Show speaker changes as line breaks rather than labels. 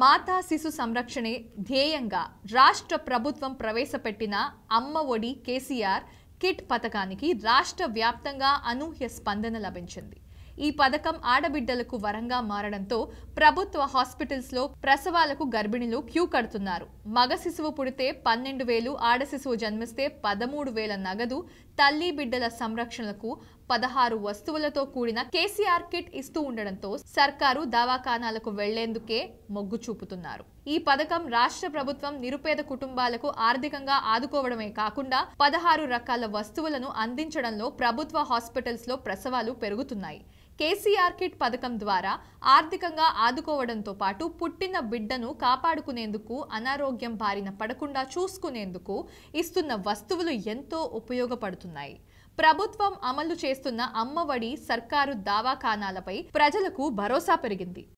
మాతా శిశు సంరక్షణే ధ్యేయంగా రాష్ట్ర ప్రభుత్వం ప్రవేశపెట్టిన అమ్మ ఒడి కేసీఆర్ కిట్ పథకానికి రాష్ట్ర వ్యాప్తంగా అనూహ్య స్పందన లభించింది ఈ పథకం ఆడబిడ్డలకు వరంగా మారడంతో ప్రభుత్వ హాస్పిటల్స్లో ప్రసవాలకు గర్భిణులు క్యూ కడుతున్నారు మగ శిశువు పుడితే పన్నెండు వేలు ఆడ శిశువు జన్మిస్తే పదమూడు వేల నగదు తల్లి బిడ్డల సంరక్షణలకు పదహారు వస్తువులతో కూడిన కేసీఆర్ కిట్ ఇస్తూ ఉండడంతో సర్కారు దవాఖానాలకు వెళ్లేందుకే మొగ్గు చూపుతున్నారు ఈ పథకం రాష్ట్ర ప్రభుత్వం నిరుపేద కుటుంబాలకు ఆర్థికంగా ఆదుకోవడమే కాకుండా పదహారు రకాల వస్తువులను అందించడంలో ప్రభుత్వ హాస్పిటల్స్లో ప్రసవాలు పెరుగుతున్నాయి కేసీఆర్ కిట్ పథకం ద్వారా ఆర్థికంగా ఆదుకోవడంతో పాటు పుట్టిన బిడ్డను కాపాడుకునేందుకు అనారోగ్యం బారిన పడకుండా చూసుకునేందుకు ఇస్తున్న వస్తువులు ఎంతో ఉపయోగపడుతున్నాయి ప్రభుత్వం అమలు చేస్తున్న అమ్మఒడి సర్కారు దావాఖానాలపై ప్రజలకు భరోసా పెరిగింది